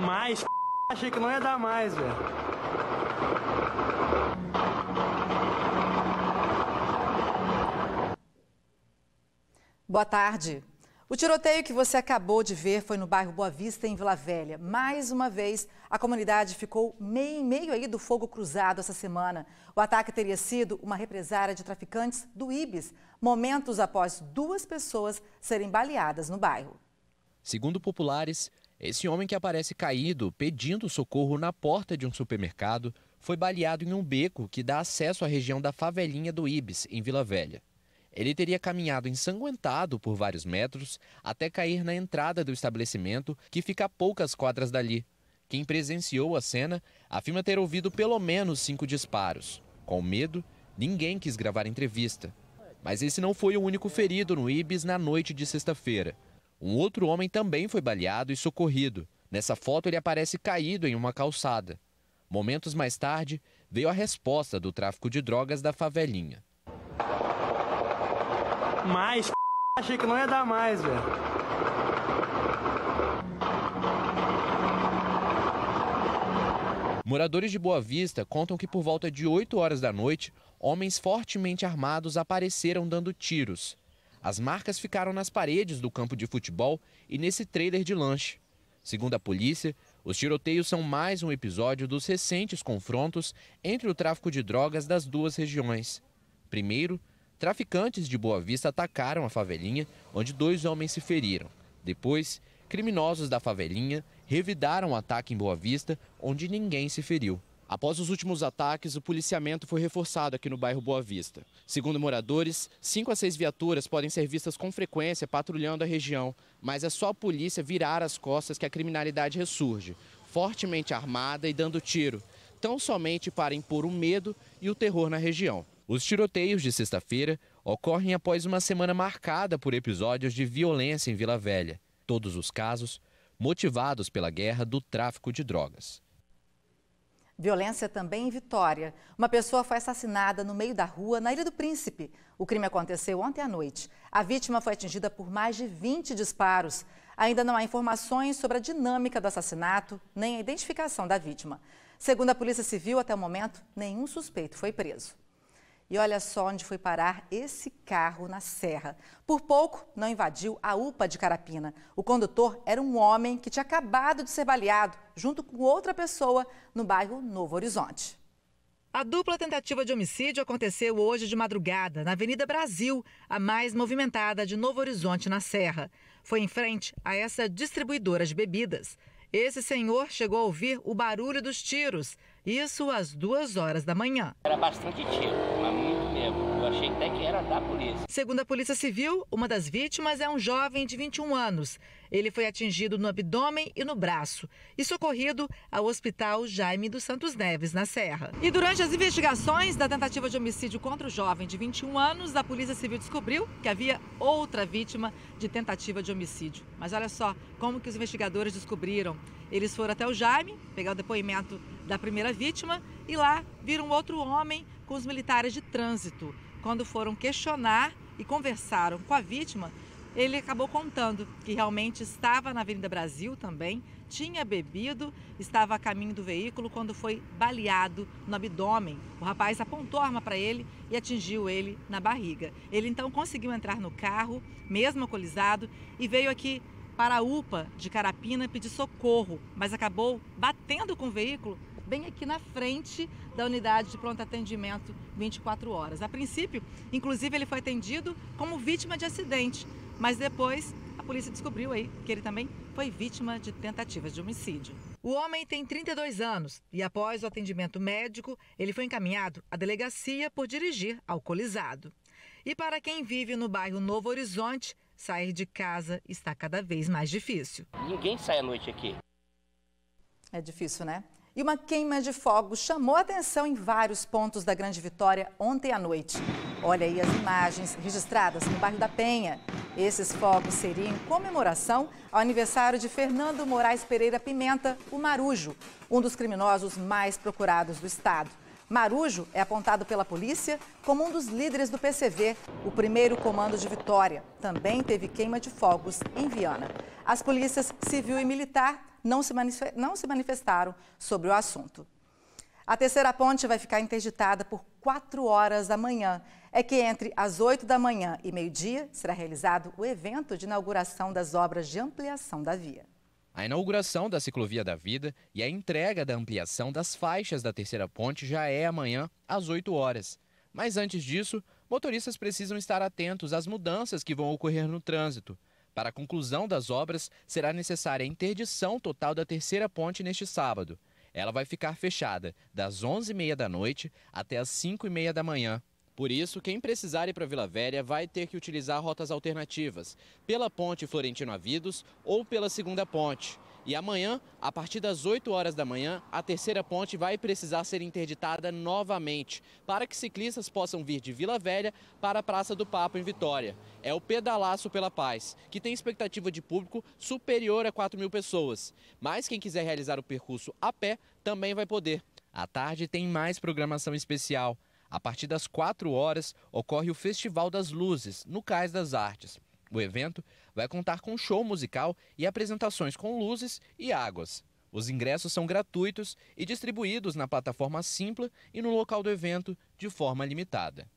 mais. Achei que não ia dar mais, velho. Boa tarde. O tiroteio que você acabou de ver foi no bairro Boa Vista, em Vila Velha. Mais uma vez, a comunidade ficou meio em meio aí do fogo cruzado essa semana. O ataque teria sido uma represária de traficantes do IBIS, momentos após duas pessoas serem baleadas no bairro. Segundo populares, esse homem que aparece caído pedindo socorro na porta de um supermercado foi baleado em um beco que dá acesso à região da favelinha do Ibis, em Vila Velha. Ele teria caminhado ensanguentado por vários metros até cair na entrada do estabelecimento, que fica a poucas quadras dali. Quem presenciou a cena afirma ter ouvido pelo menos cinco disparos. Com medo, ninguém quis gravar entrevista. Mas esse não foi o único ferido no Ibis na noite de sexta-feira. Um outro homem também foi baleado e socorrido. Nessa foto, ele aparece caído em uma calçada. Momentos mais tarde, veio a resposta do tráfico de drogas da favelinha. Mais, achei que não ia dar mais, velho. Moradores de Boa Vista contam que por volta de 8 horas da noite, homens fortemente armados apareceram dando tiros. As marcas ficaram nas paredes do campo de futebol e nesse trailer de lanche. Segundo a polícia, os tiroteios são mais um episódio dos recentes confrontos entre o tráfico de drogas das duas regiões. Primeiro, traficantes de Boa Vista atacaram a favelinha, onde dois homens se feriram. Depois, criminosos da favelinha revidaram o ataque em Boa Vista, onde ninguém se feriu. Após os últimos ataques, o policiamento foi reforçado aqui no bairro Boa Vista. Segundo moradores, cinco a seis viaturas podem ser vistas com frequência patrulhando a região, mas é só a polícia virar as costas que a criminalidade ressurge, fortemente armada e dando tiro, tão somente para impor o medo e o terror na região. Os tiroteios de sexta-feira ocorrem após uma semana marcada por episódios de violência em Vila Velha. Todos os casos motivados pela guerra do tráfico de drogas. Violência também em Vitória. Uma pessoa foi assassinada no meio da rua, na Ilha do Príncipe. O crime aconteceu ontem à noite. A vítima foi atingida por mais de 20 disparos. Ainda não há informações sobre a dinâmica do assassinato, nem a identificação da vítima. Segundo a Polícia Civil, até o momento, nenhum suspeito foi preso. E olha só onde foi parar esse carro na serra. Por pouco, não invadiu a UPA de Carapina. O condutor era um homem que tinha acabado de ser baleado, junto com outra pessoa, no bairro Novo Horizonte. A dupla tentativa de homicídio aconteceu hoje de madrugada, na Avenida Brasil, a mais movimentada de Novo Horizonte, na Serra. Foi em frente a essa distribuidora de bebidas. Esse senhor chegou a ouvir o barulho dos tiros, isso às duas horas da manhã. Era bastante tiro até que era da polícia. Segundo a Polícia Civil, uma das vítimas é um jovem de 21 anos. Ele foi atingido no abdômen e no braço e socorrido ao Hospital Jaime dos Santos Neves, na Serra. E durante as investigações da tentativa de homicídio contra o jovem de 21 anos, a Polícia Civil descobriu que havia outra vítima de tentativa de homicídio. Mas olha só como que os investigadores descobriram. Eles foram até o Jaime pegar o depoimento da primeira vítima e lá viram outro homem com os militares de trânsito. Quando foram questionar e conversaram com a vítima, ele acabou contando que realmente estava na Avenida Brasil também, tinha bebido, estava a caminho do veículo quando foi baleado no abdômen. O rapaz apontou a arma para ele e atingiu ele na barriga. Ele então conseguiu entrar no carro, mesmo alcoolizado, e veio aqui para a UPA de Carapina pedir socorro, mas acabou batendo com o veículo bem aqui na frente da unidade de pronto atendimento 24 horas. A princípio, inclusive, ele foi atendido como vítima de acidente, mas depois a polícia descobriu aí que ele também foi vítima de tentativas de homicídio. O homem tem 32 anos e, após o atendimento médico, ele foi encaminhado à delegacia por dirigir alcoolizado. E para quem vive no bairro Novo Horizonte, sair de casa está cada vez mais difícil. Ninguém sai à noite aqui. É difícil, né? e uma queima de fogos chamou atenção em vários pontos da Grande Vitória ontem à noite. Olha aí as imagens registradas no bairro da Penha. Esses fogos seriam em comemoração ao aniversário de Fernando Moraes Pereira Pimenta, o Marujo, um dos criminosos mais procurados do estado. Marujo é apontado pela polícia como um dos líderes do PCV, o primeiro comando de Vitória. Também teve queima de fogos em Viana. As polícias civil e militar não se, não se manifestaram sobre o assunto. A terceira ponte vai ficar interditada por 4 horas da manhã. É que entre as 8 da manhã e meio-dia será realizado o evento de inauguração das obras de ampliação da via. A inauguração da Ciclovia da Vida e a entrega da ampliação das faixas da terceira ponte já é amanhã, às 8 horas. Mas antes disso, motoristas precisam estar atentos às mudanças que vão ocorrer no trânsito. Para a conclusão das obras, será necessária a interdição total da terceira ponte neste sábado. Ela vai ficar fechada das 11h30 da noite até as 5h30 da manhã. Por isso, quem precisar ir para Vila Velha vai ter que utilizar rotas alternativas, pela ponte Florentino Avidos ou pela segunda ponte. E amanhã, a partir das 8 horas da manhã, a terceira ponte vai precisar ser interditada novamente para que ciclistas possam vir de Vila Velha para a Praça do Papo em Vitória. É o Pedalaço pela Paz, que tem expectativa de público superior a 4 mil pessoas. Mas quem quiser realizar o percurso a pé também vai poder. À tarde tem mais programação especial. A partir das 4 horas, ocorre o Festival das Luzes, no Cais das Artes. O evento vai contar com show musical e apresentações com luzes e águas. Os ingressos são gratuitos e distribuídos na plataforma Simpla e no local do evento de forma limitada.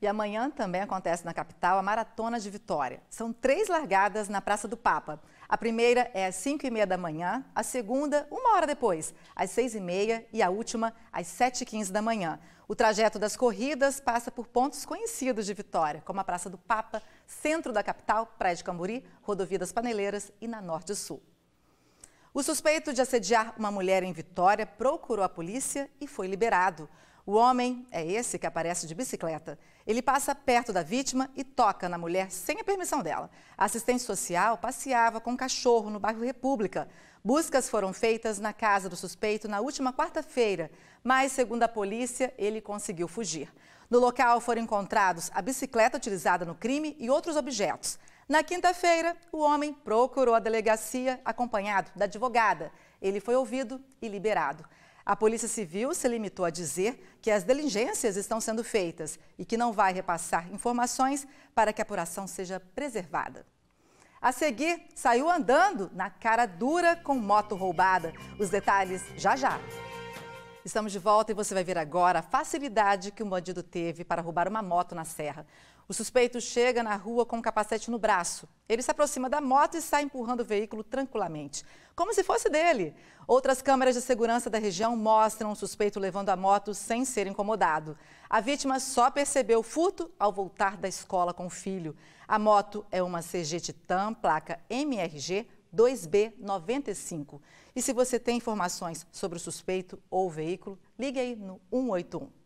E amanhã também acontece na capital a Maratona de Vitória. São três largadas na Praça do Papa. A primeira é às 5 e meia da manhã, a segunda, uma hora depois, às 6 e meia e a última, às 7 e 15 da manhã. O trajeto das corridas passa por pontos conhecidos de Vitória, como a Praça do Papa, centro da capital, Praia de Camburi, Rodovia das Paneleiras e na Norte Sul. O suspeito de assediar uma mulher em Vitória procurou a polícia e foi liberado. O homem é esse que aparece de bicicleta. Ele passa perto da vítima e toca na mulher sem a permissão dela. A assistente social passeava com um cachorro no bairro República. Buscas foram feitas na casa do suspeito na última quarta-feira, mas, segundo a polícia, ele conseguiu fugir. No local foram encontrados a bicicleta utilizada no crime e outros objetos. Na quinta-feira, o homem procurou a delegacia acompanhado da advogada. Ele foi ouvido e liberado. A Polícia Civil se limitou a dizer que as diligências estão sendo feitas e que não vai repassar informações para que a apuração seja preservada. A seguir, saiu andando na cara dura com moto roubada. Os detalhes já já. Estamos de volta e você vai ver agora a facilidade que o bandido teve para roubar uma moto na Serra. O suspeito chega na rua com um capacete no braço. Ele se aproxima da moto e sai empurrando o veículo tranquilamente, como se fosse dele. Outras câmeras de segurança da região mostram o suspeito levando a moto sem ser incomodado. A vítima só percebeu o furto ao voltar da escola com o filho. A moto é uma CG Titan, placa MRG 2B95. E se você tem informações sobre o suspeito ou o veículo, ligue aí no 181.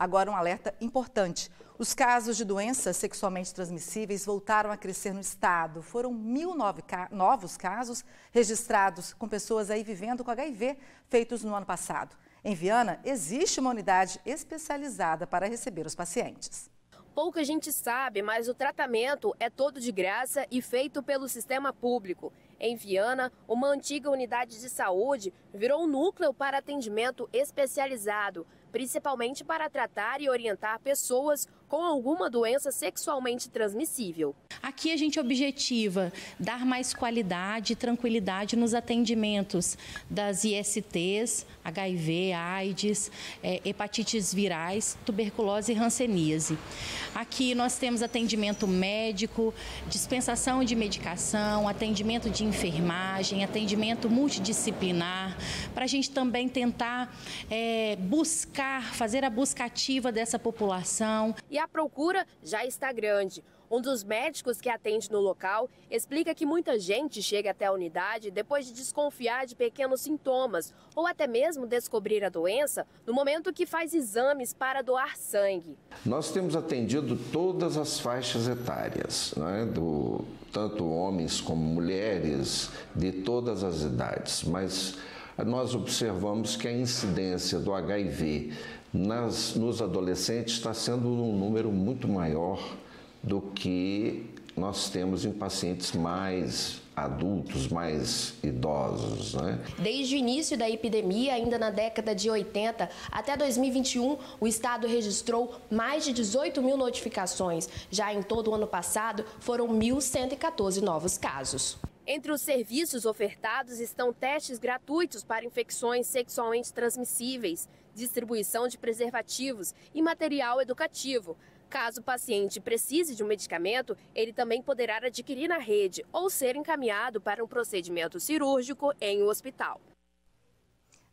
Agora, um alerta importante: os casos de doenças sexualmente transmissíveis voltaram a crescer no estado. Foram mil novos casos registrados com pessoas aí vivendo com HIV feitos no ano passado. Em Viana, existe uma unidade especializada para receber os pacientes. Pouca gente sabe, mas o tratamento é todo de graça e feito pelo sistema público. Em Viana, uma antiga unidade de saúde virou um núcleo para atendimento especializado principalmente para tratar e orientar pessoas com alguma doença sexualmente transmissível. Aqui a gente objetiva dar mais qualidade e tranquilidade nos atendimentos das ISTs, HIV, AIDS, é, hepatites virais, tuberculose e ranceníase. Aqui nós temos atendimento médico, dispensação de medicação, atendimento de enfermagem, atendimento multidisciplinar, para a gente também tentar é, buscar, fazer a busca ativa dessa população. E a procura já está grande. Um dos médicos que atende no local explica que muita gente chega até a unidade depois de desconfiar de pequenos sintomas ou até mesmo descobrir a doença no momento que faz exames para doar sangue. Nós temos atendido todas as faixas etárias, né? Do, tanto homens como mulheres, de todas as idades, mas nós observamos que a incidência do HIV nas, nos adolescentes está sendo um número muito maior do que nós temos em pacientes mais adultos, mais idosos. Né? Desde o início da epidemia, ainda na década de 80, até 2021, o estado registrou mais de 18 mil notificações. Já em todo o ano passado, foram 1.114 novos casos. Entre os serviços ofertados estão testes gratuitos para infecções sexualmente transmissíveis, distribuição de preservativos e material educativo. Caso o paciente precise de um medicamento, ele também poderá adquirir na rede ou ser encaminhado para um procedimento cirúrgico em um hospital.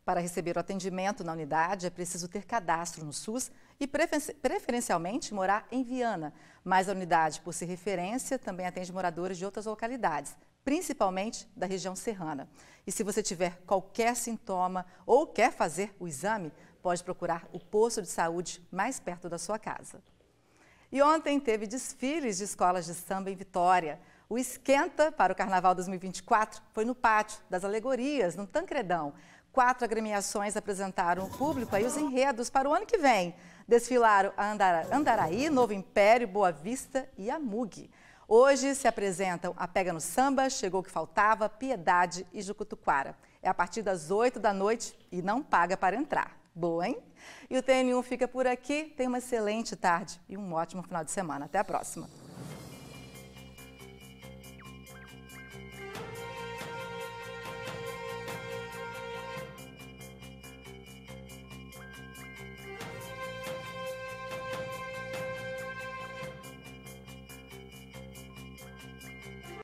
Para receber o atendimento na unidade, é preciso ter cadastro no SUS e preferencialmente morar em Viana. Mas a unidade, por ser referência, também atende moradores de outras localidades principalmente da região serrana. E se você tiver qualquer sintoma ou quer fazer o exame, pode procurar o posto de saúde mais perto da sua casa. E ontem teve desfiles de escolas de samba em Vitória. O esquenta para o Carnaval 2024 foi no Pátio das Alegorias, no Tancredão. Quatro agremiações apresentaram o público aí os enredos para o ano que vem. Desfilaram Andara, Andaraí, Novo Império, Boa Vista e Amugue. Hoje se apresentam a Pega no Samba, Chegou o Que Faltava, Piedade e Jucutuquara. É a partir das 8 da noite e não paga para entrar. Boa, hein? E o TN1 fica por aqui. Tenha uma excelente tarde e um ótimo final de semana. Até a próxima.